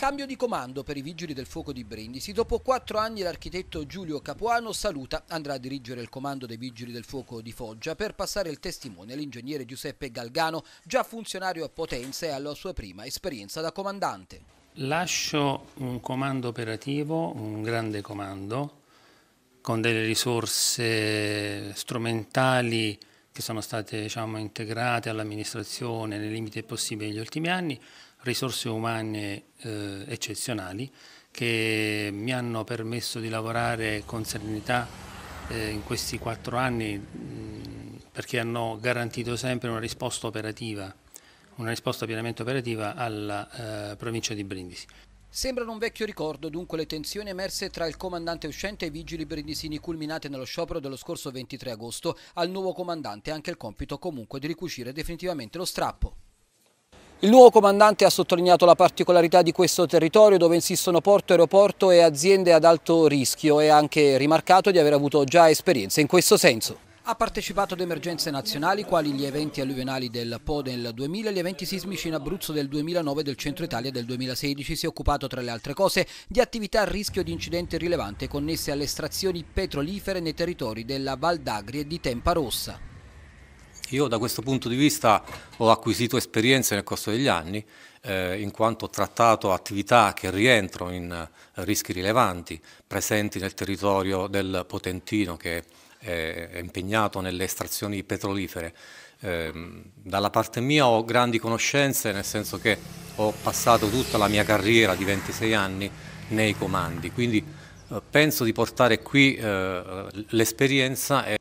Cambio di comando per i vigili del fuoco di Brindisi. Dopo quattro anni l'architetto Giulio Capuano saluta, andrà a dirigere il comando dei vigili del fuoco di Foggia per passare il testimone all'ingegnere Giuseppe Galgano, già funzionario a Potenza e alla sua prima esperienza da comandante. Lascio un comando operativo, un grande comando, con delle risorse strumentali che sono state diciamo, integrate all'amministrazione nei limiti possibili negli ultimi anni, risorse umane eh, eccezionali che mi hanno permesso di lavorare con serenità eh, in questi quattro anni mh, perché hanno garantito sempre una risposta operativa, una risposta pienamente operativa alla eh, provincia di Brindisi. Sembrano un vecchio ricordo dunque le tensioni emerse tra il comandante uscente e i vigili brindisini culminate nello sciopero dello scorso 23 agosto. Al nuovo comandante anche il compito comunque di ricucire definitivamente lo strappo. Il nuovo comandante ha sottolineato la particolarità di questo territorio dove insistono porto, aeroporto e aziende ad alto rischio e ha anche rimarcato di aver avuto già esperienze in questo senso. Ha partecipato ad emergenze nazionali quali gli eventi alluvionali del Po del 2000 e gli eventi sismici in Abruzzo del 2009 e del centro Italia del 2016. Si è occupato tra le altre cose di attività a rischio di incidente rilevante connesse alle estrazioni petrolifere nei territori della Val d'Agri e di Tempa Rossa. Io da questo punto di vista ho acquisito esperienze nel corso degli anni eh, in quanto ho trattato attività che rientrano in eh, rischi rilevanti presenti nel territorio del Potentino che è è impegnato nelle estrazioni petrolifere. Ehm, dalla parte mia ho grandi conoscenze, nel senso che ho passato tutta la mia carriera di 26 anni nei comandi, quindi eh, penso di portare qui eh, l'esperienza.